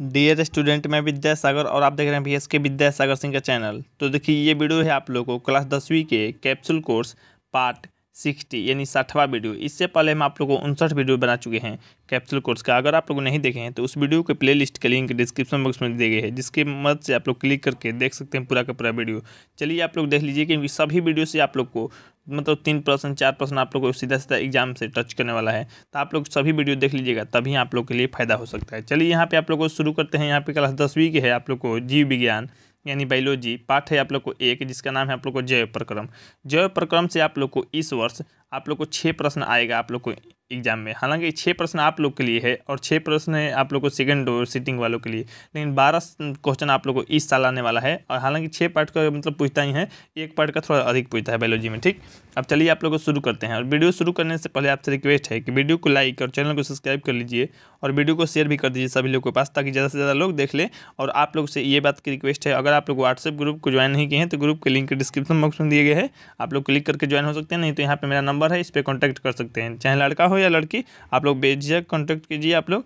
dear student मैं विद्यासागर और आप देख रहे हैं बी एस के विद्यासागर सिंह का चैनल तो देखिए ये वीडियो है आप लोगों को क्लास दसवीं के कैप्सूल कोर्स पार्ट सिक्सटी यानी साठवा वीडियो इससे पहले हम आप लोगों को उनसठ वीडियो बना चुके हैं कैप्सूल कोर्स का अगर आप लोग नहीं देखे हैं तो उस वीडियो के प्ले लिस्ट का लिंक डिस्क्रिप्शन बॉक्स में दिए गए हैं जिसकी मदद से आप लोग क्लिक करके देख सकते हैं पूरा का पूरा वीडियो चलिए आप लोग देख लीजिए क्योंकि सभी वीडियो से आप लोग को मतलब तीन परसेंट चार परसेंट आप लोग को सीधा सीधा एग्जाम से टच करने वाला है तो आप लोग सभी वीडियो देख लीजिएगा तभी आप लोग के लिए फायदा हो सकता है चलिए यहाँ पे आप लोग को शुरू करते हैं यहाँ पे क्लास दसवीं की है आप लोग को जीव विज्ञान यानी बायोलॉजी पाठ है आप लोग को एक जिसका नाम है आप लोग को जैव प्रक्रम जैव प्रक्रम से आप लोग को इस वर्ष आप लोग को छः प्रश्न आएगा आप लोग को एग्जाम में हालांकि छः प्रश्न आप लोग के लिए है और छः प्रश्न है आप लोग को सेकेंड सीटिंग वालों के लिए लेकिन बारह क्वेश्चन आप लोग को इस साल आने वाला है और हालांकि छः पार्ट का मतलब पूछता ही है एक पार्ट का थोड़ा अधिक पूछता है बायोलॉजी में ठीक अब चलिए आप लोग को शुरू करते हैं और वीडियो शुरू करने से पहले आपसे रिक्वेस्ट है कि वीडियो को लाइक और चैनल को सब्सक्राइब कर लीजिए और वीडियो को शेयर भी कर दीजिए सभी लोग के पास ताकि ज़्यादा से ज़्यादा लोग देख लें और आप लोग से ये बात की रिक्वेस्ट है अगर आप लोग व्हाट्सएप ग्रुप को ज्वाइन नहीं किए हैं तो ग्रुप के लिंक डिस्क्रिप्शन बॉक्स में दिए गए हैं आप लोग क्लिक करके ज्वाइन हो सकते हैं नहीं तो यहाँ पर मेरा नंबर है इस पर कॉन्टैक्ट कर सकते हैं चाहे लड़का हो या लड़की आप लोग बेझिझक कॉन्टेक्ट कीजिए आप लोग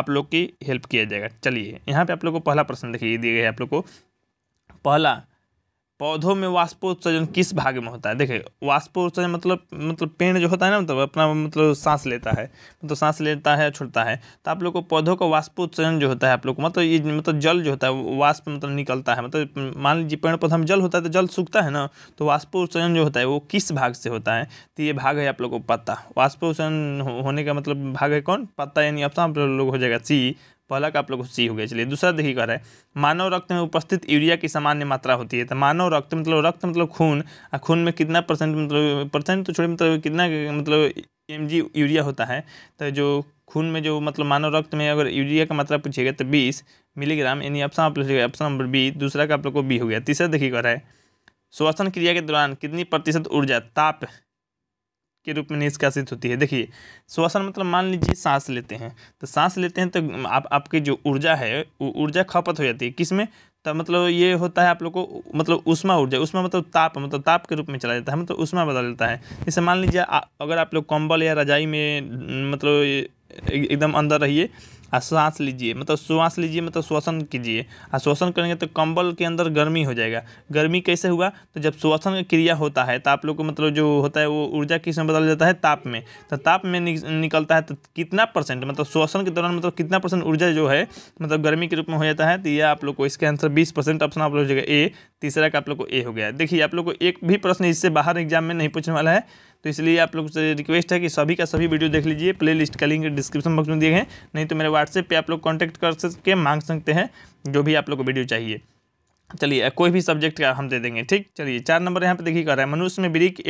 आप लोग की हेल्प किया जाएगा चलिए यहाँ पे आप लोग को पहला प्रश्न देखिए दिए गए आप लोग को पहला पौधों में वाष्पोत्सर्जन किस भाग में होता है देखिए वाष्पोत्सर्जन मतलब मतलब पेड़ जो होता है ना मतलब अपना मतलब सांस लेता है मतलब सांस लेता है छोड़ता है तो आप लोग को पौधों का वाष्पोत्सर्जन जो होता है आप लोग को मतलब ये मतलब जल जो होता है वाष्प मतलब निकलता है मतलब मान लीजिए पेड़ पौधा में जल होता है तो जल सूखता है ना तो वाष्पोत्सर्जन जो होता है वो किस भाग से होता है तो ये भाग है आप लोग को पत्ता वाष्पोत्सर्जन होने का मतलब भाग है कौन पत्ता यानी ऑप्शन आप लोग हो जाएगा सी पहला का आप लोग सी हो गया चलिए दूसरा देखिए कह रहा है मानव रक्त में उपस्थित यूरिया की सामान्य मात्रा होती है तो मानव रक्त मतलब रक्त मतलब खून और खून में कितना परसेंट मतलब परसेंट तो छोड़े मतलब कितना मतलब एम यूरिया होता है तो जो खून में जो मतलब मानव रक्त में अगर यूरिया का मात्रा पूछेगा तो बीस मिलीग्राम यानी ऑप्शन आप लोग ऑप्शन नंबर बी दूसरा का आप लोग को बी हो गया तीसरा देखिए कह रहा है श्वसन क्रिया के दौरान कितनी प्रतिशत ऊर्जा ताप के रूप में निष्कासित होती है देखिए श्वसन मतलब मान लीजिए सांस लेते हैं तो सांस लेते हैं तो आप आपकी जो ऊर्जा है वो ऊर्जा खपत हो जाती है किसमें तो मतलब ये होता है आप लोग को मतलब उष्मा ऊर्जा उष्मा मतलब ताप मतलब ताप के रूप में चला जाता है मतलब उष्मा बदल जाता है जैसे मान लीजिए अगर आप लोग कंबल या रजाई में मतलब एकदम अंदर रहिए श्वास सांस लीजिए मतलब श्वास लीजिए मतलब श्वसन कीजिए और श्वसन करेंगे तो कंबल के अंदर गर्मी हो जाएगा गर्मी कैसे हुआ तो जब श्वसन क्रिया होता है तो आप लोग को मतलब जो होता है वो ऊर्जा किस में बदल जाता है ताप में तो ताप में निकलता है तो कितना परसेंट मतलब श्वसन के दौरान मतलब कितना परसेंट ऊर्जा जो है मतलब गर्मी के रूप में हो जाता है तो यह आप लोग को इसका आंसर बीस परसेंट ऑप्शन आप लोग ए तीसरा का आप लोग को ए हो गया देखिए आप लोग को एक भी प्रश्न इससे बाहर एग्जाम में नहीं पूछने वाला है तो इसलिए आप लोग से रिक्वेस्ट है कि सभी का सभी वीडियो देख लीजिए प्ले लिस्ट का लिंक डिस्क्रिप्शन बॉक्स में दिए गए नहीं तो मेरे व्हाट्सएप पर आप लोग कॉन्टैक्ट कर सके मांग सकते हैं जो भी आप लोग को वीडियो चाहिए चलिए कोई भी सब्जेक्ट का हम दे देंगे ठीक चलिए चार नंबर यहाँ पे देखिए कर रहा है मनुष्य में ब्रिक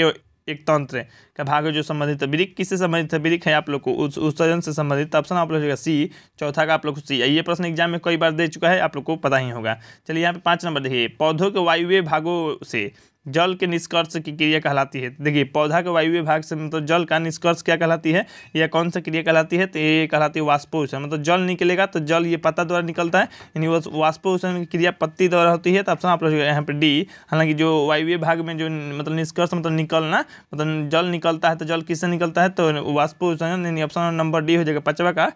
एक तंत्र का भाग जो संबंधित है ब्रिक किससे संबंधित है ब्रिक है आप लोग को उस उत्सर्जन से संबंधित ऑप्शन आप लोग सी चौथा का आप लोग को सी ये प्रश्न एग्जाम में कई बार दे चुका है आप लोग को पता ही होगा चलिए यहाँ पे पाँच नंबर देखिए पौधों के वायुव्य भागों से जल के निष्कर्ष की क्रिया कहलाती है देखिए पौधा के वायु भाग से मतलब जल का निष्कर्ष क्या कहलाती है या कौन सा क्रिया कहलाती है तो ये कहलाती है वाष्पोषण मतलब जल निकलेगा तो जल ये पत्ता द्वारा निकलता है यानी वो वाष्पोषण की क्रिया पत्ती द्वारा होती है तो ऑप्शन आप लोग यहाँ पर डी हालांकि जो वायु भाग में जो मतलब निष्कर्ष मतलब निकलना मतलब जल निकलता है तो जल किससे निकलता है तो वाष्पोषण यानी ऑप्शन नंबर डी हो जाएगा पचवा का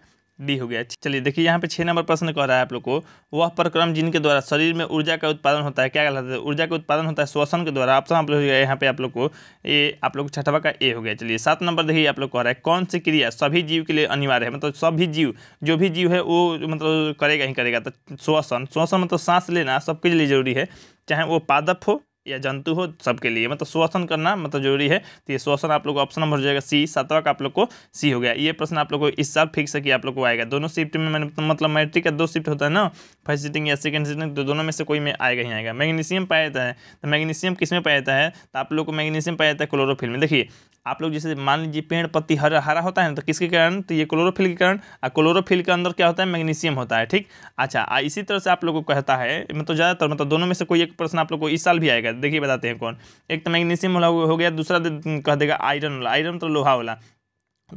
डी हो गया चलिए देखिए यहाँ पे छः नंबर प्रश्न कह रहा है आप लोग को वह प्रक्रम जिनके द्वारा शरीर में ऊर्जा का उत्पादन होता है क्या कहलाता है ऊर्जा का उत्पादन होता है श्वसन के द्वारा ऑप्शन आप लोग यहाँ पे आप लोग को ए आप लोग छठवा का ए हो गया चलिए सात नंबर देखिए आप लोग कह रहा है कौन सी क्रिया सभी जीव के लिए अनिवार्य है मतलब सभी जीव जो भी जीव है वो मतलब करेगा ही करेगा तो श्वसन श्वसन मतलब सांस लेना सबके लिए जरूरी है चाहे वो पादप हो या जंतु हो सबके लिए मतलब श्वसन करना मतलब जरूरी है तो ये श्वसन आप लोग को ऑप्शन नंबर हो जाएगा सी सातवा का आप लोग को सी हो गया ये प्रश्न आप लोग को इस साल फिक्स है कि आप लोग को आएगा दोनों शिफ्ट में मैंने तो मतलब मैट्रिक का दो शिफ्ट होता है ना फर्स्ट सीटिंग या सेकंड सीटिंग तो दोनों में से कोई में आएगा ही आएगा मैग्नीशियम पाया जाता है तो मैग्नीशियम किस में पाया जाता है तो आप लोग को मैग्नीशियम पाया जाता है क्लोरोफिल में देखिए आप लोग जैसे मान लीजिए पेड़ पत्ती हरा हरा होता है ना तो किसके कारण तो ये क्लोरोफिल के कारण और क्लोरोफिल के अंदर क्या होता है मैग्नीशियम होता है ठीक अच्छा इसी तरह से आप लोग को कहता है मतलब ज़्यादातर मतलब दोनों में से कोई एक प्रश्न आप लोग को इस साल भी आएगा देखिए बताते हैं कौन एक तो मैग्नीशियम वाला हो गया दूसरा कह देगा आयरन वाला आयरन तो लोहा वाला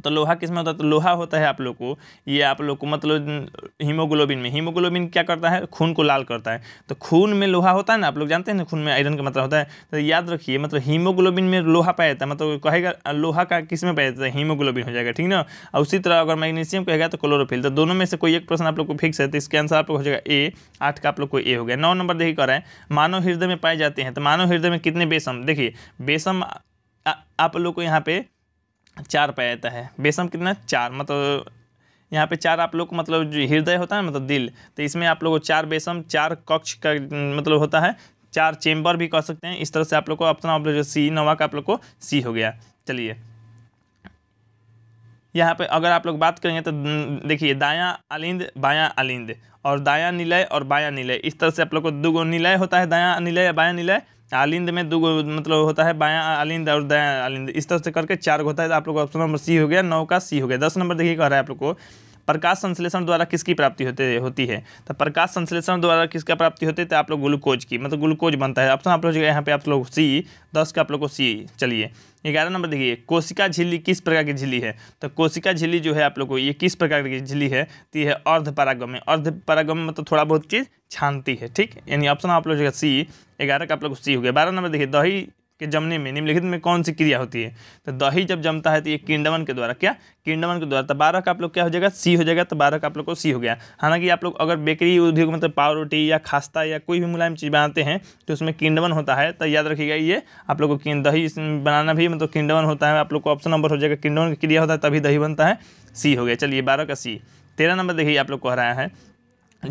तो लोहा किस में होता है तो लोहा होता है आप लोग को ये आप लोग को मतलब हीमोग्लोबिन में हीमोग्लोबिन क्या करता है खून को लाल करता है तो खून में लोहा होता है ना आप लोग जानते हैं ना खून में आयरन का मतलब होता है तो याद रखिए मतलब हीमोग्लोबिन में लोहा पाया जाता है मतलब कहेगा लोहा का किस में पाया जाता है हीमोग्लोबिन हो जाएगा ठीक ना और उसी तरह अगर मैग्नीशियम कहेगा तो क्लोरोफिल तो दोनों में से कोई एक प्रश्न आप लोग को फिक्स है तो इसके आंसर आप लोग हो जाएगा ए आठ का आप लोग को ए हो गया नौ नंबर देखिए कर रहे हैं मानव हृदय में पाए जाते हैं तो मानव हृदय में कितने बेसम देखिए बेसम आप लोग को यहाँ पे चार पाया जाता है बेसम कितना चार मतलब यहाँ पे चार आप लोग को मतलब जो हृदय होता है मतलब दिल तो इसमें आप लोग को चार बेसम चार कक्ष का मतलब होता है चार चेम्बर भी कह सकते हैं इस तरह से आप लोग को अपना आप लोग जो सी नवा का आप लोग को सी हो गया चलिए यहाँ पे अगर आप लोग बात करेंगे तो देखिए दाया अलिंद बाया अलिंद और दाया निलय और बाया निलय इस तरह से आप लोग को गो निलय होता है दाया निलय या बाया निलय आलिंद में दो मतलब होता है बायां आलिंद और दया आलिंद इस तरह से करके चार होता है तो आप लोग ऑप्शन नंबर सी हो गया नौ का सी हो गया दस नंबर देखिए कह रहा है आप लोग को प्रकाश संश्लेषण द्वारा किसकी प्राप्ति होते होती है तो प्रकाश संश्लेषण द्वारा किसका प्राप्ति होती है तो आप लोग ग्लूकोज की मतलब ग्लूकोज बनता है ऑप्शन आप लोग यहाँ पे आप लोग सी दस का आप लोग को सी चलिए ग्यारह नंबर देखिए कोशिका झिल्ली किस प्रकार की झिल्ली है तो कोशिका झिल्ली जो है आप लोग को ये किस प्रकार की झिल्ली है तो ये है अर्ध परागम अर्ध परागम मतलब थोड़ा बहुत चीज़ छानती है ठीक यानी ऑप्शन आप लोग सी ग्यारह का आप लोग सी हो गया बारह नंबर देखिए दही के जमने में निम्नलिखित में कौन सी क्रिया होती है तो दही जब जमता है तो ये किंडवन के द्वारा क्या किंडवन के द्वारा तो बारह का आप लोग क्या हो जाएगा सी हो जाएगा तो बारह का आप लोग को सी हो गया हालांकि आप लोग अगर बेकरी उद्योग मतलब पाव रोटी या खास्ता या कोई भी मुलायम चीज़ बनाते हैं तो उसमें किंडवन होता है तो याद रखिएगा ये आप लोग को दही बनाना भी मतलब किंडवन होता है आप लोग को ऑप्शन नंबर हो जाएगा किंडवन की क्रिया होता है तभी दही बनता है सी हो गया चलिए बारह का सी तेरह नंबर देखिए आप लोग कह रहा है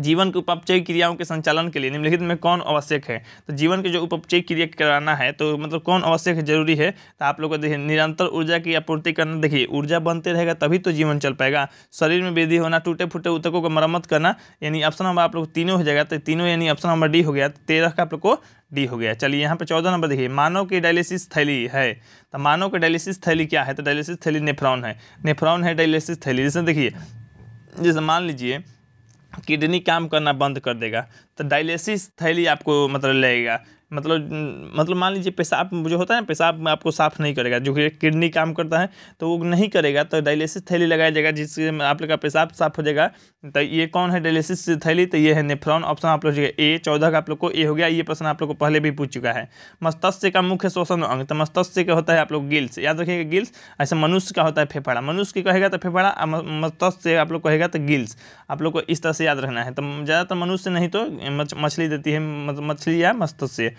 जीवन के उपचय क्रियाओं के संचालन के लिए निम्नलिखित में कौन आवश्यक है तो जीवन के जो उपचय क्रिया कराना है तो मतलब कौन आवश्यक है जरूरी है तो आप लोग को देखिए निरंतर ऊर्जा की आपूर्ति करना देखिए ऊर्जा बनते रहेगा तभी तो जीवन चल पाएगा शरीर में वृद्धि होना टूटे फूटे उतकों को मरम्मत करना यानी ऑप्शन नंबर आप लोग तीनों हो जाएगा तो तीनों यानी ऑप्शन नंबर डी हो गया तो तेरह का आप लोग को डी हो गया चलिए यहाँ पर चौदह नंबर देखिए मानव की डायलिसिस थैली है तो मानव की डायलिसिस थैली क्या है तो डायलिसिस थैली नेफ्रॉन है नेफ्रॉन है डायलिसिस थैली जैसे देखिए जैसे मान लीजिए किडनी काम करना बंद कर देगा तो डायलिसिस थैली आपको मतलब लगेगा मतलब मतलब मान लीजिए पेशाब जो होता है ना पेशाब में आपको साफ नहीं करेगा जो कि किडनी काम करता है तो वो नहीं करेगा तो डायलिसिस थैली लगाया जाएगा जिससे आप लोग का पेशाब साफ हो जाएगा तो ये कौन है डायलिसिस थैली तो ये है नेफ्रॉन ऑप्शन आप लोग ए चौदह का आप लोग को ए हो गया ये प्रश्न आप लोग को पहले भी पूछ चुका है मस्तस्य का मुख्य शोषण अंग तो मस्तस्य का होता है आप लोग गिल्स याद रखिएगा गिल्स ऐसे मनुष्य का होता है फेफड़ा मनुष्य कहेगा तो फेफड़ा मस्तस्य आप लोग कहेगा तो गिल्स आप लोग को इस तरह से याद रखना है तो ज़्यादातर मनुष्य नहीं तो मछली देती है मछली या मस्तस्य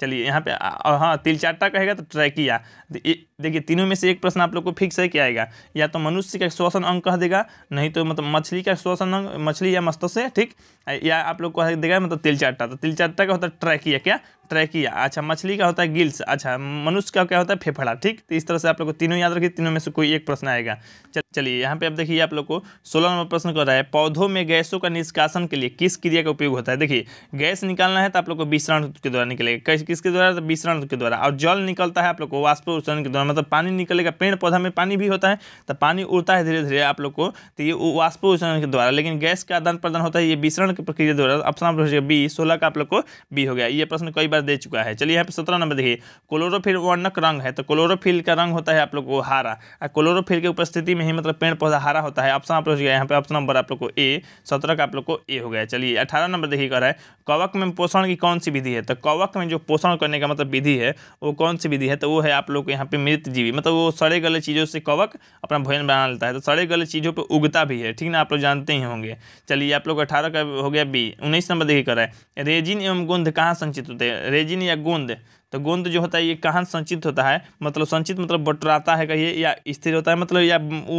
चलिए यहाँ पे हाँ तिल चाटा कहेगा तो ट्रैकिया देखिए तीनों में से एक प्रश्न आप लोग को फिक्स है कि आएगा या तो मनुष्य का श्वसन अंग कह देगा नहीं तो मतलब मछली का श्वसन अंग मछली या मत्स्य ठीक या आप लोग कह देगा मतलब तिल चाटा तो तिल चाटा का होता है ट्रैकिया क्या ट्रैकिया अच्छा मछली का होता है गिल्स अच्छा मनुष्य का क्या होता है फेफड़ा ठीक तो इस तरह से आप लोग को तीनों याद रखिए तीनों में से कोई एक प्रश्न आएगा चलिए यहाँ पे आप देखिए आप लोग को सोलह नंबर प्रश्न कर रहा है पौधों में गैसों का निष्कासन के लिए किस क्रिया का उपयोग होता है देखिए गैस निकालना है तो आप लोग को विश्राम के द्वारा निकलेगा कैसे किसके द्वारा तो विसरण के द्वारा और जल निकलता है आप लोग को वाष्प उत्सर्जन के द्वारा मतलब पानी निकलेगा पेड़ पौधा में पानी भी होता है तो पानी उड़ता है धीरे धीरे आप लोग को तो ये वाष्प उत्सर्जन के द्वारा लेकिन गैस का आदान प्रदान होता है ये विसरण की प्रक्रिया द्वारा ऑप्शन आप लोग बी सोलह का आप लोग को बी हो गया ये प्रश्न कई बार दे चुका है चलिए यहाँ पर सत्रह नंबर देखिए क्लोरोफिल वर्णक रंग है तो क्लोरोफिल का रंग होता है आप लोग को हारा और क्लोरोफिल की उपस्थिति में ही मतलब पेड़ पौधा हारा होता है ऑप्शन आप लोग यहाँ पे ऑप्शन नंबर आप लोग को ए सत्रह का आप लोग को ए हो गया चलिए अठारह नंबर देखिए कह रहा है कवक में पोषण की कौन सी विधि है तो कवक में जो पोषण करने का मतलब विधि है वो कौन सी विधि है तो वो है आप लोग यहाँ पे मृत जीवी मतलब वो सड़े गले चीज़ों से कवक अपना भोजन बना लेता है तो सड़े गले चीज़ों पर उगता भी है ठीक ना आप लोग जानते ही होंगे चलिए आप लोग अठारह का हो गया बी उन्नीस नंबर देखिए कर रहा है रेजिन एवं गुंध कहाँ संचित होते हैं रेजिन या गुंध तो गोंद जो होता है ये कहाँ संचित होता है मतलब संचित मतलब बटराता है कहिए या स्थिर होता है मतलब या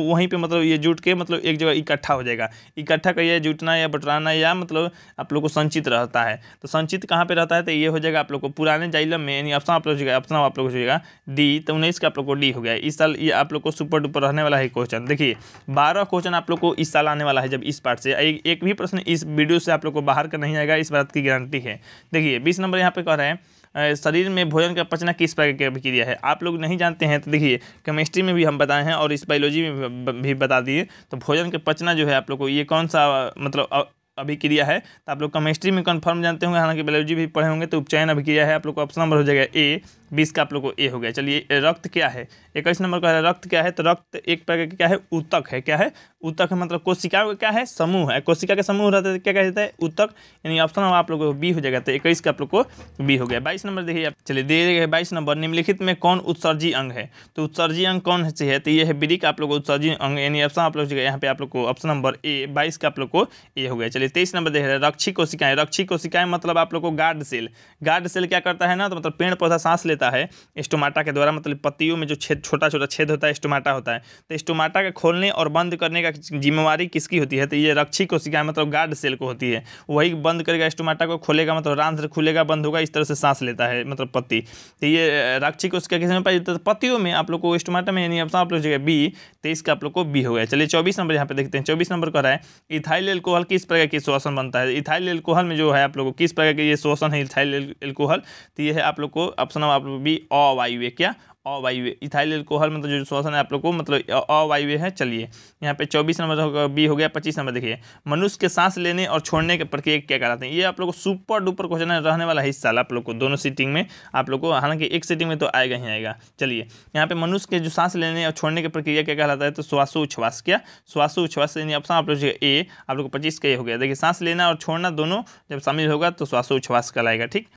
वहीं पे मतलब ये जुट के मतलब एक जगह इकट्ठा हो जाएगा इकट्ठा कहिए जुटना या बटराना या मतलब आप लोग को संचित रहता है तो संचित कहाँ पे रहता है तो ये हो जाएगा आप लोग को पुराने जाइलम में यानी ऑप्शन आप लोग ऑप्शन आप लोग हो जाएगा डी तो उन्नीस का आप लोग को डी हो गया इस साल ये आप लोग को सुपर डुपर रहने वाला है क्वेश्चन देखिए बारह क्वेश्चन आप लोग को इस साल आने वाला है जब इस पार्ट से एक भी प्रश्न इस वीडियो से आप लोग को बाहर का नहीं आएगा इस बात की गारंटी है देखिए बीस नंबर यहाँ पे कह रहे हैं शरीर में भोजन का पचना किस प्रकार की प्रक्रिया है आप लोग नहीं जानते हैं तो देखिए केमिस्ट्री में भी हम बताए हैं और इस बायोलॉजी में भी बता दिए तो भोजन का पचना जो है आप लोग को ये कौन सा मतलब अभिक्रिया है तो आप लोग केमिस्ट्री में कन्फर्म जानते होंगे हालांकि बायोलॉजी भी पढ़े होंगे तो उपचयन अभिक्रिया है आप लोग को ऑप्शन नंबर हो जाएगा ए बीस का आप लोग को ए हो गया चलिए रक्त क्या है इक्कीस नंबर का रक्त क्या है तो रक्त एक प्रकार का क्या है ऊतक है क्या है ऊतक है मतलब कोशिका का क्या है समूह है कोशिका का समूह रहता है क्या कहता है ऊतक यानी ऑप्शन नंबर आप लोग को बी हो जाएगा तो इक्कीस का आप लोग को बी हो गया बाईस नंबर देखिए आप चलिए दे गए बाईस नंबर निम्नलिखित में कौन उत्सर्जी अंग है तो उत्सर्जी अंग कौन से है तो ये है ब्रिक आप लोग उत्सर्जी अंग यानी ऑप्शन आप लोग यहाँ पे आप लोग को ऑप्शन नंबर ए बाईस का आप लोग को ए हो गया चलिए तेईस नंबर देख रहे हैं रक्षी कोशिकाएं रक्षी कोशिकाएं मतलब आप लोग को गार्ड सेल गार्ड सेल क्या करता है ना तो मतलब पेड़ पौधा सांस लेता है स्टोमाटा के द्वारा मतलब पत्तियों में जो छेद छोटा छोटा छेद होता है स्टोमाटा होता है तो स्टोमाटा के खोलने और बंद करने का जिम्मेवारी किसकी होती है तो ये रक्षी कोशिकाएं मतलब गार्ड सेल को होती है वही बंद करेगा स्टोमाटा को खोलेगा मतलब रांध खुलेगा बंद होगा इस तरह से सांस लेता है मतलब पत्ती तो ये रक्षी कोशिका में पाई जाती है तो पत्तियों में आप लोग को स्टोमाटा में यानी आप लोग जगह बी तेईस का आप लोग को बी हो गया चलिए चौबीस नंबर यहाँ पे देखते हैं चौबीस नंबर का रहा है इथाइल एल्कोहल किस प्रकार के शोषण बनता है इथाइल एल्कोहल में जो है आप लोगों को किस प्रकार के ये शोषण है इथाइल एल्कोहल तो ये है आप लोग को ऑप्शन आप लोग बी अवायु क्या अवायु इथाइल एल्कोहल मतलब जो श्वसन है आप लोग को मतलब अवायु है चलिए यहाँ पे चौबीस नंबर बी हो गया पच्चीस नंबर देखिए मनुष्य के सांस लेने और छोड़ने के प्रक्रिया क्या कराते हैं ये आप लोग को सुपर डुपर क्वेश्चन रहने वाला हिस्सा आप लोग को दोनों सीटिंग में आप लोग को हालांकि एक सीटिंग में तो आएगा ही आएगा चलिए यहाँ पे मनुष्य के जो सांस लेने और छोड़ने की प्रक्रिया क्या कहलाता है तो श्वासो उच्छ्वास क्या श्वासो उच्छ्वास यानी ऑप्शन आप लोग ए आप लोग को पच्चीस का ए हो गया देखिए सांस लेना और छोड़ना दोनों जब शामिल होगा तो श्वासो उच्छ्वास कहलाएगा ठीक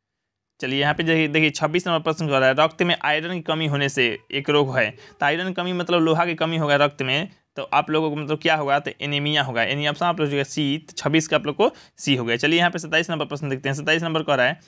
चलिए यहाँ पे देखिए छब्बीस नंबर प्रश्न कर रहा है रक्त में आयरन की कमी होने से एक रोग है तो आयरन कमी मतलब लोहा की कमी होगा रक्त में तो आप लोगों को मतलब क्या होगा तो एनीमिया होगा एनी ऑप्शन आप लोग सी तो सी छब्बीस का आप लोग को सी हो गया चलिए यहाँ पे सत्ताईस नंबर प्रश्न देखते हैं सत्ताईस नंबर कह रहा है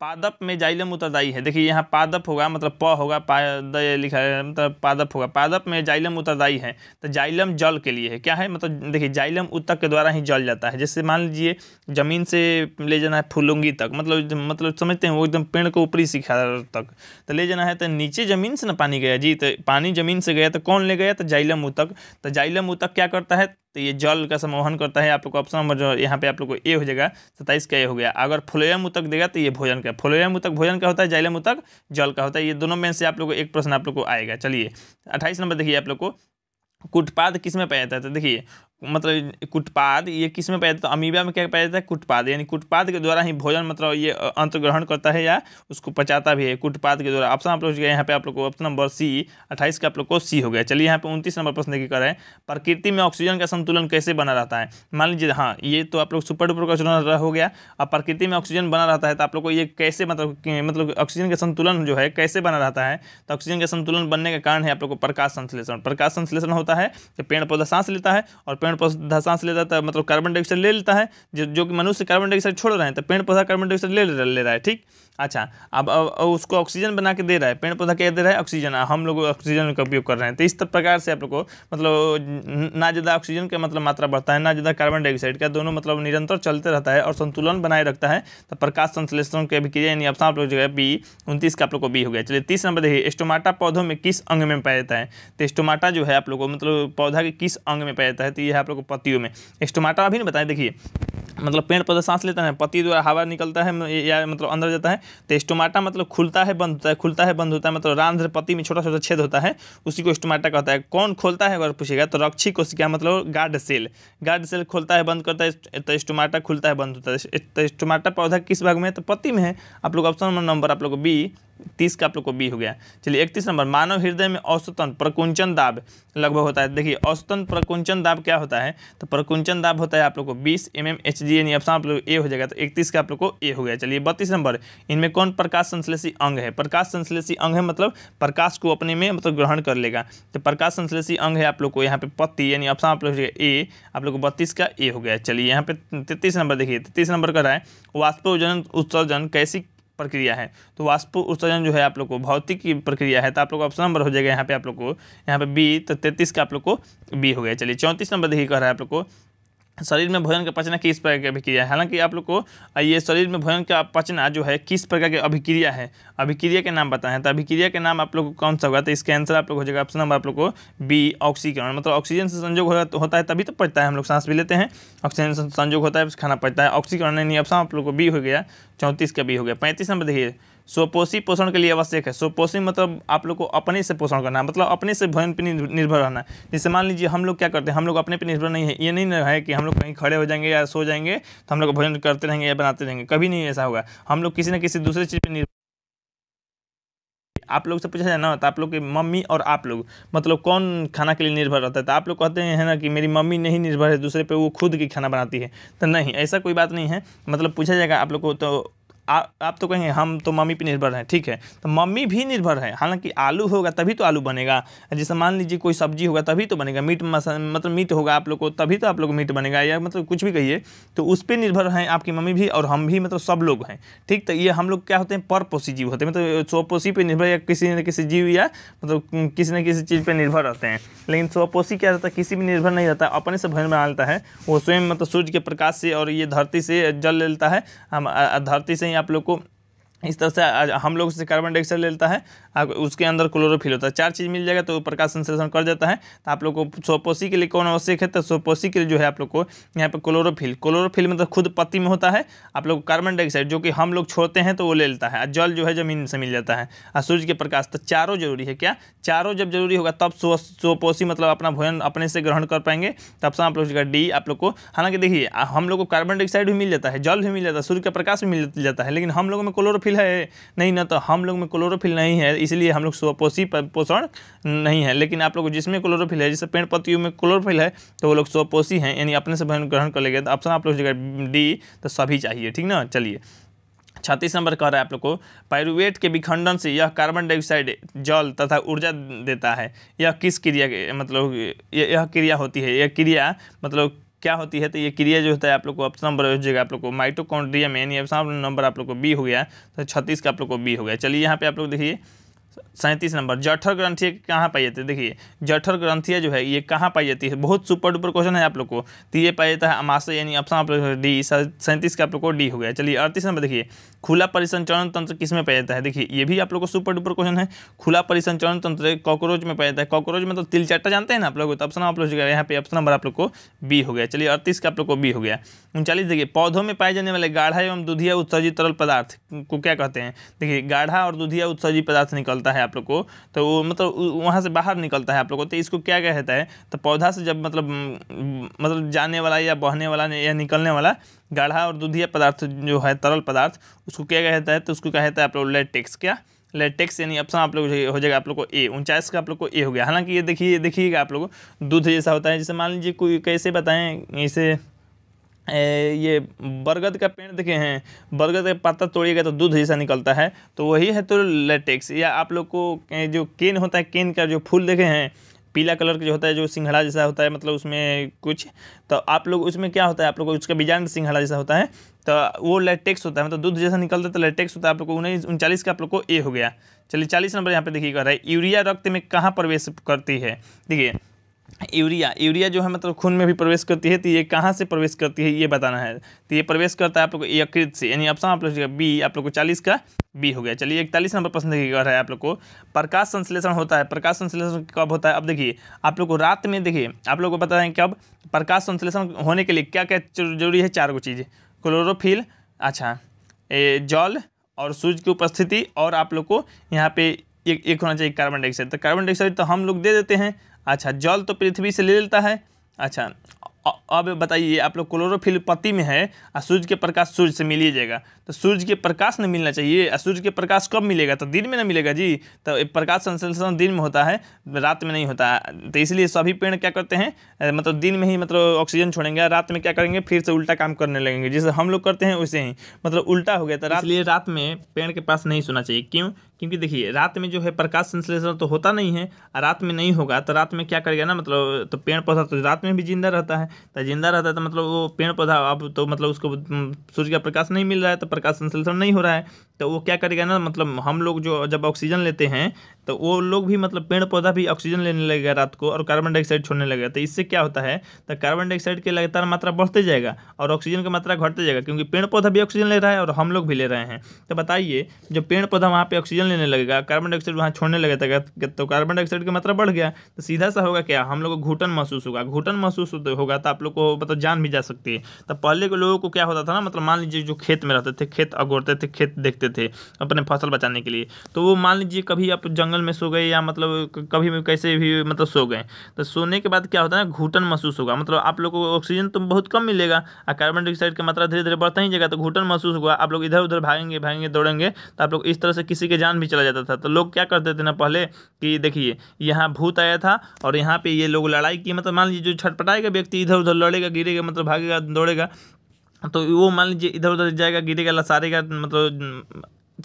पादप में जाइलम उतरदाई है देखिए यहाँ पादप होगा मतलब प होगा पाद लिखा है मतलब पादप होगा पादप में जाइलम उतरदाई है तो जाइलम जल के लिए है क्या है मतलब देखिए जाइलम उत्तक के द्वारा ही जल जाता है जैसे मान लीजिए ज़मीन से ले जाना है फुलुंगी तक मतलब मतलब समझते हैं वो एकदम पेड़ को ऊपरी शिखा तक तो ले जाना है तो नीचे ज़मीन से ना पानी गया जी तो पानी ज़मीन से गया तो कौन ले गया तो जाइलम उतक तो जाइलम उतक क्या करता है तो ये जल का समोहन करता है आप लोग ऑप्शन नंबर जो यहाँ पे आप लोग को ए हो जाएगा सत्ताईस का ए हो गया अगर फ्लोयम उतक देगा तो ये भोजन का फ्लोएम तक भोजन का होता है जाइलम तक जल का होता है ये दोनों में से आप लोग को एक प्रश्न आप लोग को आएगा चलिए अट्ठाईस नंबर देखिए आप लोग को कुटपाद किस में पाया जाता है तो देखिए मतलब कुटपाद ये किस में पाया जाता है अमीबा में क्या पाया जाता है कुटपाद यानी कुटपाद के द्वारा ही भोजन मतलब ये अंतग्रहण करता है या उसको पचाता भी है कुटपाद के द्वारा ऑप्शन आप लोग यहाँ पे आप लोग को ऑप्शन नंबर सी अट्ठाईस का आप लोग को सी हो गया चलिए यहाँ पे उनतीस नंबर प्रश्न देखिए करें प्रकृति में ऑक्सीजन का संतुलन कैसे बना रहता है मान लीजिए हाँ ये तो आप लोग सुपर डुपर का हो गया अब प्रकृति में ऑक्सीजन बना रहता है तो आप लोग को ये कैसे मतलब मतलब ऑक्सीजन का संतुलन जो है कैसे बना रहता है तो ऑक्सीजन का संतुलन बनने का कारण है आप लोग को प्रकाश संश्लेषण प्रकाश संश्लेषण होता है तो पेड़ पौधा सांस लेता है और पेड़ पौधा सांस लेता है तो मतलब कार्बन डाइऑक्साइड ले लेता है जो कि मनुष्य कार्बन डाइऑक्साइड छोड़ रहे हैं तो पेड़ पौधा कार्बन डाइऑक्साइड ले ले रहा है ठीक अच्छा अब उसको ऑक्सीजन बना के दे रहा है पेड़ पौधा क्या दे रहा है ऑक्सीजन हम लोग ऑक्सीजन का उपयोग कर रहे हैं तो इस प्रकार से आप लोग को मतलब ना ज़्यादा ऑक्सीजन का मतलब मात्रा बढ़ता है ना ज़्यादा कार्बन डाइऑक्साइड का दोनों मतलब निरंतर चलते रहता है और संतुलन बनाए रखता है तो प्रकाश संश्लेषण की अभिक्रिया यानी ऑप्शन आप लोग जो है बी उनतीस का आप लोग को बी हो गया चलिए तीस नंबर देखिए स्टोमाटा पौधों में किस अंग में पाया जाता है तो स्टोमाटा जो है आप लोग को मतलब पौधा के किस अंग में पाया जाता है तो यह आप लोग को पत्तियों में स्टोमाटा अभी ना बताएं देखिए मतलब पेड़ पौधा सांस लेता है पति द्वारा हवा निकलता है या मतलब अंदर जाता है तो स्टोमाटा मतलब खुलता है बंद होता है खुलता है बंद होता है मतलब रांध्र पति में छोटा छोटा छेद होता है उसी को स्टोमाटा कहता है कौन खोलता है अगर पूछेगा तो रक्षी कोशिका मतलब गार्ड सेल गार्ड सेल खोलता है बंद करता है तो स्टोमाटा खुलता है बंद होता है तो स्टोमाटा पौधा किस भाग में है तो पति में है आप लोग ऑप्शन नंबर आप लोग बी तीस का आप लोग को बी हो गया चलिए इकतीस नंबर मानव हृदय में औसतन प्रकुंचन दाब लगभग होता है देखिए औसतन प्रकुंचन दाब क्या होता है तो प्रकुंचन दाब होता है आप लोग को बीस एम एम एच जी यानी ऑप्शन आप लोग ए हो जाएगा तो इकतीस का आप लोग को ए हो गया चलिए बत्तीस नंबर इनमें कौन प्रकाश संश्लेषी अंग है प्रकाश संश्लेषी अंग है मतलब प्रकाश को अपने में मतलब ग्रहण कर लेगा तो प्रकाश संश्लेषी अंग है आप लोग को यहाँ पे पत्ती यानी ऑप्शन आप लोग ए आप लोग को बत्तीस का ए हो गया चलिए यहाँ पे तैतीस नंबर देखिए तैतीस नंबर का रहा है वास्तव जन उत्सर्जन कैसी प्रक्रिया है तो वाष्प उत्सर्जन जो है आप लोग को भौतिक की प्रक्रिया है तो आप लोग ऑप्शन नंबर हो जाएगा यहाँ पे आप लोग को यहाँ पे बी तो तैतीस का आप लोग को बी हो गया चलिए चौंतीस नंबर देखिए कह रहा है आप लोग को शरीर में भोजन का पचना किस प्रकार की अभिक्रिया है हालांकि आप लोग को ये शरीर में भोजन का पचना जो है किस प्रकार की अभिक्रिया है अभिक्रिया के नाम बताएं तो अभिक्रिया के नाम आप लोग को कौन सा होगा तो इसका आंसर आप लोग हो जाएगा ऑप्शन नंबर आप लोग को बी ऑक्सीकरण मतलब ऑक्सीजन से संजोग होता है तभी तो पचता है हम लोग सांस भी लेते हैं ऑक्सीजन से संजोग होता है खाना पचता है ऑक्सीकरण यानी ऑप्शन आप लोग को बी हो गया चौंतीस का बी हो गया पैंतीस नंबर देखिए स्वपोषी पोषण के लिए आवश्यक है स्वपोषी मतलब आप लोग को अपने से पोषण करना है मतलब अपने से भोजन पर निर्भर रहना है जैसे मान लीजिए हम लोग क्या करते हैं हम लोग अपने पर निर्भर नहीं है ये नहीं है कि हम लोग कहीं खड़े हो जाएंगे या सो जाएंगे तो हम लोग भोजन करते रहेंगे या बनाते रहेंगे कभी नहीं ऐसा होगा हम लोग किसी न किसी दूसरे चीज़ पर निर्भर आप लोग से पूछा जाए ना तो आप लोग की मम्मी और आप लोग मतलब कौन खाना के लिए निर्भर रहता है तो आप लोग कहते हैं ना कि मेरी मम्मी नहीं निर्भर है दूसरे पे वो खुद की खाना बनाती है तो नहीं ऐसा कोई बात नहीं है मतलब पूछा जाएगा आप लोग को तो आ, आप तो कहेंगे हम तो मम्मी पे निर्भर हैं ठीक है तो मम्मी भी निर्भर है हालांकि आलू होगा तभी तो आलू बनेगा जैसे मान लीजिए कोई सब्जी होगा तभी तो बनेगा मीट मतलब मीट होगा आप लोग को तभी तो आप लोग मीट बनेगा या मतलब कुछ भी कहिए तो उस पर निर्भर हैं आपकी मम्मी भी और हम भी मतलब सब लोग हैं ठीक तो ये हम लोग क्या होते हैं पर जीव होते हैं मतलब स्वपोषी पर निर्भर या किसी न किसी जीव या मतलब किसी न किसी चीज़ पर निर्भर रहते हैं लेकिन स्वपोषी क्या रहता है किसी पर निर्भर नहीं रहता अपने से भोजन बना लेता है वो स्वयं मतलब सूर्य के प्रकाश से और ये धरती से जल लेता है हम धरती से आप लोग को इस तरह से हम लोग से कार्बन डाइऑक्साइड लेता है आप उसके अंदर क्लोरोफिल होता है चार चीज़ मिल जाएगा तो प्रकाश संश्लेषण कर जाता है तो आप लोग को सोपोसी के लिए कौन आवश्यक है तो सोपोसी के लिए जो है आप लोग को यहाँ पर क्लोरोफिल क्लोरोफिल मतलब खुद पत्ती में होता है आप लोग कार्बन डाइऑक्साइड जो कि हम लोग छोड़ते हैं तो वो ले लेता है जल जो है जमीन से मिल जाता है और सूर्य के प्रकाश तो चारों जरूरी है क्या चारों जब जरूरी होगा तब सोपोसी मतलब अपना भोजन अपने से ग्रहण कर पाएंगे तब से आप लोग डी आप लोग को हालांकि देखिए हम लोग को कार्बन डाइऑक्साइड भी मिल जाता है जल भी मिल जाता है सूर्य का प्रकाश भी मिल जाता है लेकिन हम लोग में क्लोरोफिल है नहीं ना तो हम लोग में क्लोरोफिल नहीं है इसलिए हम लोग स्वपोषी पोषण नहीं है लेकिन आप लोग जिसमें क्लोरोफिल है जैसे पेड़ पत्तियों में क्लोरोफिल है तो वो लोग स्वपोषी हैं यानी अपने से ग्रहण कर लेंगे तो ऑप्शन आप लोग जगह डी तो सभी चाहिए ठीक ना चलिए छत्तीस नंबर कह रहा है आप लोग को पायरुवेट के विखंडन से यह कार्बन डाइऑक्साइड जल तथा ऊर्जा देता है यह किस क्रिया के मतलब यह क्रिया होती है यह क्रिया मतलब क्या होती है तो ये क्रिया जो होता है आप लोग को ऑप्शन नंबर हो जाएगा आप लोग को माइटोकॉन्ड्रिया में यानी ऑप्शन नंबर आप लोग को बी हो गया तो छत्तीस का आप लोग को बी हो गया चलिए यहाँ पे आप लोग देखिए सैंतीस नंबर जठर ग्रंथिया कहाँ पाई जाती है देखिए जठर ग्रंथियाँ जो है ये कहाँ पाई जाती है बहुत सुपर डुपर क्वेश्चन है आप लोग को तो ये पाया जाता है अमाशय यानी ऑप्शन आप लोग डी सैंतीस का आप लोग को डी हो गया चलिए अड़तीस नंबर देखिए खुला परिसंचरण तंत्र किस में पाया जाता है देखिए ये भी आप लोगों को सुपर डुपर क्वेश्चन है खुला परिसंचरण तंत्र कॉकरोच में पाया जाता है कॉकरोच में तो तिल चट्टा जानते हैं ना आप लोग तो ऑप्शन आप लोग यहाँ पे ऑप्शन नंबर आप लोग को बी हो गया चलिए अड़तीस का आप लोग को बी हो गया उनचालीस देखिए पौधों में पाए जाने वाले गाढ़ा एवं दुधिया उत्सर्जित तरल पदार्थ को क्या कहते हैं देखिए गाढ़ा और दुधिया उत्सर्जित पदार्थ निकलता है आप लोग को तो वो मतलब वहाँ से बाहर निकलता है आप लोग को तो इसको क्या कहता है तो पौधा से जब मतलब मतलब जाने वाला या बहने वाला या निकलने वाला गाढ़ा और दूधीय पदार्थ जो है तरल पदार्थ उसको क्या कहता है तो उसको क्या कहता है आप लोग लेटेक्स क्या लेटेक्स यानी ऑप्शन आप लोग हो जाएगा आप लोग को ए उनचास का आप लोग को ए हो गया हालांकि ये देखिए देखिएगा आप लोग दूध जैसा होता है जैसे मान लीजिए कोई कैसे बताएं इसे ए, ये बरगद का पेड़ देखे हैं बरगद का पत्ता तोड़िएगा तो दूध जैसा निकलता है तो वही है तो लेटेक्स या आप लोग को जो केन होता है केन का जो फूल देखे हैं पीला कलर का जो होता है जो सिंघड़ा जैसा होता है मतलब उसमें कुछ तो आप लोग उसमें क्या होता है आप लोग उसका बीजान सिंघड़ा जैसा होता है तो वो लेटेक्स होता है मतलब दूध जैसा निकलता है तो लेटेक्स होता है आप लोग को उन्नीस उनचालीस का आप लोग को ए हो गया चलिए चालीस नंबर यहाँ पे देखिए कर रहा है यूरिया रक्त में कहाँ प्रवेश करती है देखिए यूरिया यूरिया जो है मतलब खून में भी प्रवेश करती है तो ये कहाँ से प्रवेश करती है ये बताना है तो ये प्रवेश करता है आप लोग को यकृत से यानी ऑप्शन आप लोग बी आप लोग को चालीस का बी हो गया चलिए इकतालीस नंबर प्रश्न देखिए कह रहा है आप लोग को प्रकाश संश्लेषण होता है प्रकाश संश्लेषण कब होता है अब देखिए आप लोग को रात में देखिए आप लोग को बता दें कब प्रकाश संश्लेषण होने के लिए क्या क्या जरूरी है चार गो चीज़ क्लोरोफिल अच्छा जल और सूर्य की उपस्थिति और आप लोग को यहाँ पे एक एक होना चाहिए कार्बन डाइऑक्साइड तो कार्बन डाइऑक्साइड तो हम लोग दे देते हैं अच्छा जल तो पृथ्वी से ले लेता है अच्छा अब बताइए आप लोग क्लोरोफिल पत्ती में है और सूर्य के प्रकाश सूर्य से मिल जाएगा तो सूर्य के प्रकाश में मिलना चाहिए और सूर्य के प्रकाश कब मिलेगा तो दिन में ना मिलेगा जी तो प्रकाश संश्लेषण दिन में होता है रात में नहीं होता है तो इसलिए सभी पेड़ क्या करते हैं मतलब दिन में ही मतलब ऑक्सीजन छोड़ेंगे रात में क्या करेंगे फिर से उल्टा काम करने लगेंगे जैसे हम लोग करते हैं वैसे ही मतलब उल्टा हो गया तो रात रात में पेड़ के पास नहीं सुना चाहिए क्यों क्योंकि देखिए रात में जो है प्रकाश संश्लेषण तो होता नहीं है रात में नहीं होगा तो रात में क्या करेगा ना मतलब तो पेड़ पौधा तो रात में भी जिंदा रहता है तो जिंदा रहता है तो मतलब वो पेड़ पौधा अब तो मतलब उसको सूर्य का प्रकाश नहीं मिल रहा है तो प्रकाश संश्लेषण नहीं हो रहा है तो वो क्या करेगा ना मतलब हम लोग जो जब ऑक्सीजन लेते हैं तो वो लोग भी मतलब पेड़ पौधा भी ऑक्सीजन लेने लगेगा रात को और कार्बन डाइऑक्साइड छोड़ने लगेगा तो इससे क्या होता है तो कार्बन डाइऑक्साइड की लगातार मात्रा बढ़ते जाएगा और ऑक्सीजन की मात्रा घटते जाएगा क्योंकि पेड़ पौधा भी ऑक्सीजन ले रहा है और हम लोग भी ले रहे हैं तो बताइए जब पेड़ पौधा वहाँ पर ऑक्सीजन लेने लगेगा कार्बन डाइऑक्साइड वहाँ छोड़ने लगेगा तो कार्बन डाइऑक्साइड तो की मात्रा बढ़ गया तो सीधा सा होगा क्या हम लोग को घुटन महसूस होगा घुटन महसूस होगा तो आप लोग को मतलब जान भी जा सकती है तो पहले के लोगों को क्या होता था ना मतलब मान लीजिए जो खेत में रहते थे खेत अगोड़ते थे खेत देखते करते थे अपने फसल बचाने के लिए तो वो मान लीजिए कभी आप जंगल में सो गए या मतलब कभी कैसे भी मतलब सो गए तो सोने के बाद क्या होता है घुटन महसूस होगा मतलब आप लोग को ऑक्सीजन तो बहुत कम मिलेगा और कार्बन डाइऑक्साइड की मात्रा धीरे धीरे बढ़ता ही जाएगा तो घुटन महसूस होगा आप लोग इधर उधर भागेंगे भागेंगे दौड़ेंगे तो आप लोग इस तरह से किसी के जान भी चला जाता था तो लोग क्या करते थे ना पहले कि देखिए यहाँ भूत आया था और यहाँ पर ये लोग लड़ाई की मतलब मान लीजिए जो छटपटाएगा व्यक्ति इधर उधर लड़ेगा गिरेगा मतलब भागेगा दौड़ेगा तो वो मान लीजिए इधर उधर जाएगा गिरेगा लसारेगा मतलब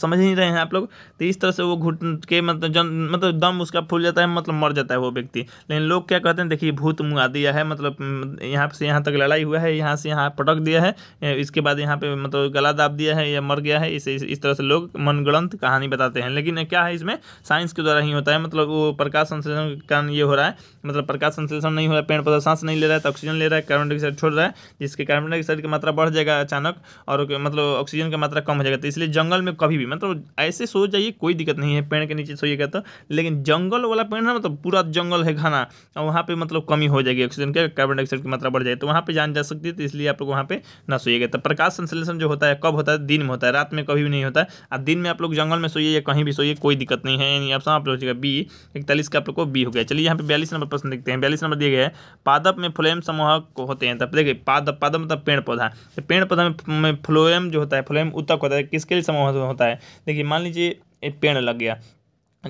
समझ ही नहीं रहे हैं आप लोग तो इस तरह से वो घुट के मतलब जन मतलब दम उसका फूल जाता है मतलब मर जाता है वो व्यक्ति लेकिन लोग क्या कहते हैं देखिए भूत मुँगा दिया है मतलब यहाँ से यहाँ तक लड़ाई हुआ है यहाँ से यहाँ पटक दिया है इसके बाद यहाँ पे मतलब गला दाब दिया है या मर गया है इसे इस, इस तरह से लोग मनगणंत कहानी बताते हैं लेकिन क्या है इसमें साइंस के द्वारा ही होता है मतलब वो प्रकाश संश्लेषण के कारण ये हो रहा है मतलब प्रकाश संश्लेषण नहीं हो रहा है पेड़ पौधा सांस नहीं ले रहा है तो ऑक्सीजन ले रहा है कार्बन डाइऑक्साइड छोड़ रहा है जिसके कार्बन डाइऑक्साइड की मात्रा बढ़ जाएगा अचानक और मतलब ऑक्सीजन की मात्रा कम हो जाएगा तो इसलिए जंगल में कभी भी मतलब ऐसे सो जाइए कोई दिक्कत नहीं है पेड़ के नीचे सोइएगा तो लेकिन जंगल वाला पेड़ है मतलब पूरा जंगल है घना और वहाँ पर मतलब कमी हो जाएगी ऑक्सीजन के कार्बन डाइऑक्साइड की मात्रा बढ़ जाएगी तो वहाँ पर जान जा सकती है तो इसलिए आप लोग वहाँ पर ना सोइएगा तो प्रकाश संश्लेषण जो होता है कब होता है दिन में होता है रात में कभी भी नहीं होता है दिन में आप लोग जंगल में सोइए या कहीं भी सोइए कोई दिक्कत नहीं है यानी आप आप लोग जगह बी इकतालीस का आप लोग को बी हो गया चलिए यहाँ पे बयालीस नंबर प्रश्न देखते हैं बयालीस नंबर दिए गए पादप में फ्लोएम समूहक होते हैं तब तो देखिए पादप पादप मतलब पेड़ पौधा तो पेड़ पौधा में फ्लोएम जो होता है फ्लोएम उत्तक होता है किसके लिए समूह होता है है देखिए मान लीजिए एक पेड़ लग गया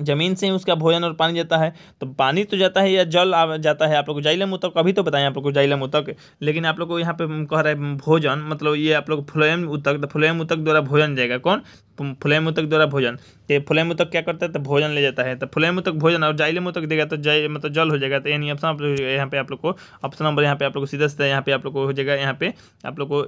जमीन से ही उसका भोजन और पानी जाता है तो पानी तो जाता है या जल जाता है आप लोग को जाइलम उतक अभी तो बताएं आप लोग को जाइलम उतक लेकिन आप लोग को यहाँ पे कह रहा है भोजन मतलब ये आप लोग फ्लोएम उतक तो फ्लोएम उतक द्वारा भोजन जाएगा कौन तो फ्लोएम उतक द्वारा भोजन ये तो फ्लोएम उतक क्या करता है तो भोजन ले जाता है तो फ्लोएम उतक भोजन और जाइलम उतक देगा तो जय मतलब जल हो जाएगा तो यानी ऑप्शन आप लोग यहाँ पे आप लोग को ऑप्शन नंबर यहाँ पे आप लोग को सीधा सीधा यहाँ पे आप लोग को हो जाएगा यहाँ पे आप लोग को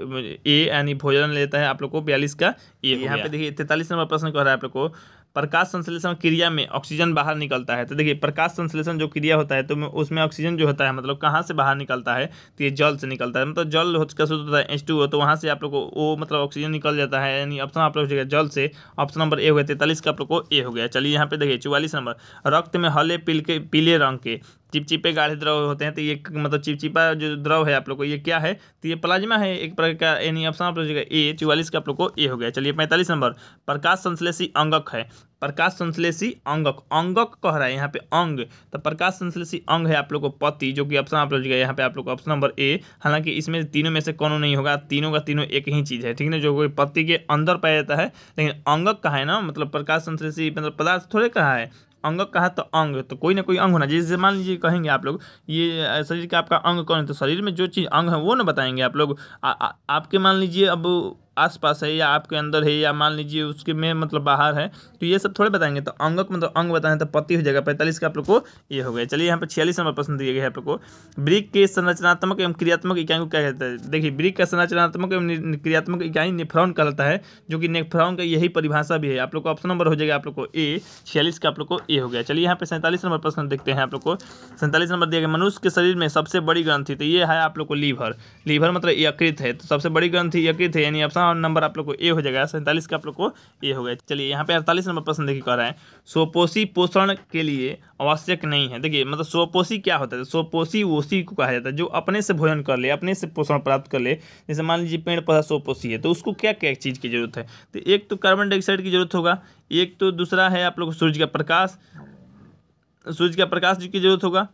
ए यानी भोजन लेता है आप लोग को बयालीस का ए यहाँ पे देखिए तैतालीस नंबर प्रश्न कह रहा है आप लोग को प्रकाश संश्लेषण क्रिया में ऑक्सीजन बाहर निकलता है तो देखिए प्रकाश संश्लेषण जो क्रिया होता है तो उसमें ऑक्सीजन जो होता है मतलब कहाँ से बाहर निकलता है तो ये जल से निकलता है मतलब जल का शुद्ध होता है एच टू तो वहाँ से आप लोग को ओ मतलब ऑक्सीजन निकल जाता है यानी ऑप्शन आप लोग जल से ऑप्शन नंबर ए हो गया तैंतालीस का आप लोग को ए हो गया चलिए यहाँ पे देखिए चौवालीस नंबर रक्त में हले के पीले रंग के चिपचिपे गाढ़े द्रव होते हैं तो ये मतलब चिपचिपा जो द्रव है आप लोग को ये क्या है तो ये प्लाज्मा है एक प्रकार का यानी ऑप्शन आप लोग ए चौवालीस का आप लोग को ए हो गया चलिए पैंतालीस नंबर प्रकाश संश्लेषी अंगक है प्रकाश संश्लेषी अंगक अंगक कह रहा है यहाँ पे अंग तो प्रकाश संश्लेषी अंग है आप लोग को पति जो कि ऑप्शन आप लोग यहाँ पे आप लोग को ऑप्शन नंबर ए हालांकि इसमें तीनों में से कौनों नहीं होगा तीनों का तीनों एक ही चीज़ है ठीक है जो कि पति के अंदर पाया जाता है लेकिन अंगक कहा है ना मतलब प्रकाश संश्लेषी मतलब पदार्थ थोड़े कहा है अंग कहा तो अंग तो कोई ना कोई अंग होना चाहिए जैसे मान लीजिए कहेंगे आप लोग ये शरीर का आपका अंग कौन है तो शरीर में जो चीज़ अंग है वो ना बताएंगे आप लोग आपके मान लीजिए अब आसपास है या आपके अंदर है या मान लीजिए उसके में मतलब बाहर है तो ये सब थोड़े बताएंगे तो अंगक मतलब अंग बताएं तो पति हो जाएगा पैंतालीस का आप लोग को ये हो गया चलिए यहाँ पर छियालीस नंबर प्रश्न दिया गया आप लोग को ब्रिक के संरचनात्मक एवं क्रियात्मक इकाई को क्या कहता है देखिए ब्रिक का संरचनात्मक एवं क्रियात्मक इकाई नेफ्रॉन कहलाता है जो कि नेफ्रॉन का यही परिभाषा भी है आप लोग को ऑप्शन नंबर हो जाएगा आप लोग को ए छियालीस का आप लोग को ए हो गया चलिए यहाँ पे सैंतालीस नंबर प्रश्न देखते हैं आप लोग को सैंतालीस नंबर दिया गया मनुष्य के शरीर में सबसे बड़ी ग्रंथी तो ये है आप लोग को लीवर लीवर मतलब यकृत है तो सबसे बड़ी ग्रंथी यकृत है यानी ऑप्शन कितना नंबर आप लोग को ए हो जाएगा सैंतालीस का आप लोग को ए हो गया चलिए यहाँ पे अड़तालीस नंबर प्रश्न देखिए कह रहा है सोपोसी पोषण के लिए आवश्यक नहीं है देखिए मतलब सोपोसी क्या होता है सोपोसी वोसी को कहा जाता है जो अपने से भोजन कर ले अपने से पोषण प्राप्त कर ले जैसे मान लीजिए पेड़ पौधा सोपोसी है तो उसको क्या क्या चीज़ की जरूरत है तो एक तो कार्बन डाइऑक्साइड की जरूरत होगा एक तो दूसरा है आप लोग सूर्य का प्रकाश सूर्य का प्रकाश की जरूरत होगा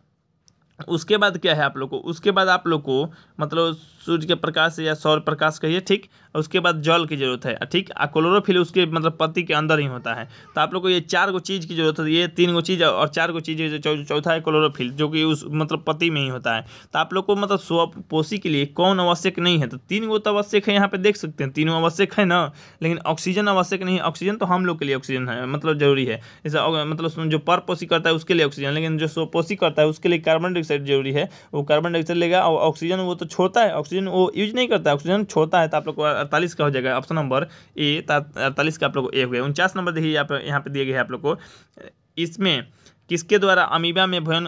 उसके बाद क्या है आप लोग को उसके बाद आप लोग को मतलब सूर्य के प्रकाश या सौर प्रकाश कहिए ठीक उसके बाद जल की ज़रूरत है ठीक आ क्लोरोफिल उसके मतलब पति के अंदर ही होता है तो आप लोग को ये चार गो चीज़ की जरूरत है ये तीन गो चीज़ और चार गो चीज़ चौथा चो, है क्लोरोफिल जो कि उस मतलब पति में ही होता है तो आप लोग को मतलब स्वपोषी के लिए कौन आवश्यक नहीं है तो तीन गो तो आवश्यक है यहाँ पर देख सकते हैं तीनों आवश्यक है ना लेकिन ऑक्सीजन आवश्यक नहीं है ऑक्सीजन तो हम लोग के लिए ऑक्सीजन है मतलब जरूरी है जैसे मतलब जो परपोषी करता है उसके लिए ऑक्सीजन लेकिन जो स्वपोषी करता है उसके लिए कार्बन डाइऑक्साइड जरूरी है वो कार्बन डाइऑक्साइड लेगा और ऑक्सीजन वो तो छोड़ता है ऑक्सीजन वो यूज नहीं करता है ऑक्सीजन छोड़ता है तो आप लोग को अड़तालीस का हो जाएगा ऑप्शन नंबर ए अड़तालीस का आप लोग को ए हो गया उनचास नंबर देखिए यहाँ पर दिए गए आप लोग को इसमें किसके द्वारा अमीबा में भयन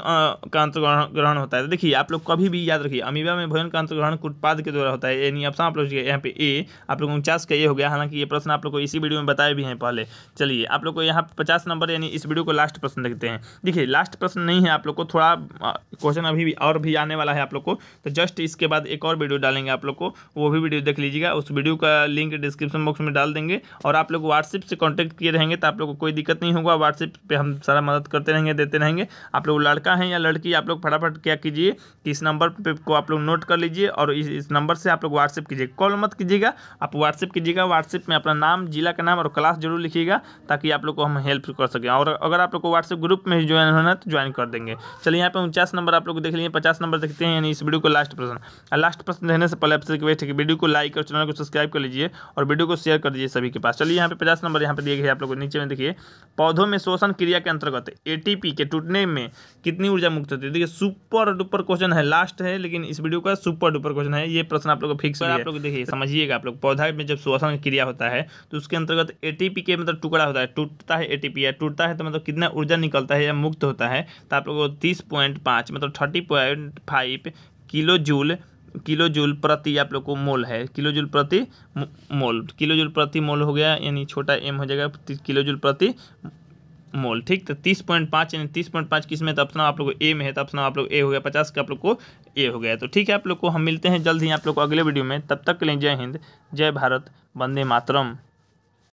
का अंत ग्रहण होता है तो देखिए आप लोग कभी भी याद रखिए अमीबा में भयन का ग्रहण उत्पाद के द्वारा होता है यानी ऑप्शन आप लोग यहाँ पे ए आप लोग उनचास का ए हो गया हालांकि ये प्रश्न आप लोग को इसी वीडियो में बताए भी हैं पहले चलिए आप लोग को यहाँ पचास नंबर यानी इस वीडियो को लास्ट प्रश्न देखते हैं देखिए लास्ट प्रश्न नहीं है आप लोग को थोड़ा क्वेश्चन अभी भी और भी आने वाला है आप लोग को तो जस्ट इसके बाद एक और वीडियो डालेंगे आप लोग को वो भी वीडियो देख लीजिएगा उस वीडियो का लिंक डिस्क्रिप्शन बॉक्स में डाल देंगे और आप लोग व्हाट्सएप से कॉन्टैक्ट किए रहेंगे तो आप लोग को कोई दिक्कत नहीं होगा व्हाट्सएप पर हम सारा मदद करते रहेंगे रहेंगे देते रहेंगे आप लोग लड़का हैं या लड़की आप लोग फटाफट क्या कीजिए कि इस नंबर पे को आप लोग नोट कर लीजिए और इस इस नंबर से आप लोग व्हाट्सएप कीजिए कॉल मत कीजिएगा आप व्हाट्सएप कीजिएगा व्हाट्सएप में अपना नाम जिला का नाम और क्लास जरूर लिखिएगा ताकि आप लोग को हम हेल्प कर सकें और अगर आप लोग को व्हाट्सएप ग्रुप में ही ज्वाइन होना तो ज्वाइन कर देंगे चलिए यहाँ पर उनचास नंबर आप लोग देख लीजिए पचास नंबर देखते हैं यानी इस वीडियो को लास्ट प्रश्न लास्ट प्रश्न रहने से पहले आपसे रिक्वेस्ट है कि वीडियो को लाइक और चैनल को सब्सक्राइब कर लीजिए और वीडियो को शेयर कर दीजिए सभी के पास चलिए यहाँ पे पचास नंबर यहाँ पे दिए गए आप लोग नीचे में देखिए पौधों में शोषण क्रिया के अंतर्गत ए पीपी के टूटने में कितनी ऊर्जा मुक्त होती है देखिए सुपर डुपर क्वेश्चन है लास्ट है लेकिन इस वीडियो का सुपर डुपर क्वेश्चन है ये प्रश्न आप लोग को फिक्स आप लोग देखिए समझिएगा आप लोग पौधा में जब श्वसन क्रिया होता है तो उसके अंतर्गत ए के मतलब टुकड़ा होता है टूटता है ए या टूटता है तो मतलब कितना ऊर्जा निकलता है या मुक्त होता है तो आप लोग तीस पॉइंट पाँच मतलब thirty point five kilojoule kilojoule प्रति आप लोग को मोल है किलो जूल प्रति मोल किलो जूल प्रति मोल हो गया यानी छोटा एम हो जाएगा किलो जूल प्रति मोल ठीक तो तीस पॉइंट पाँच यानी तीस पॉइंट पाँच किस में तो अपना आप लोग ए में है तो अपना आप लोग ए हो गया पचास का तो आप लोग को ए हो गया तो ठीक है आप लोग को हम मिलते हैं जल्द ही आप लोग को अगले वीडियो में तब तक के लिए जय हिंद जय भारत वंदे मातरम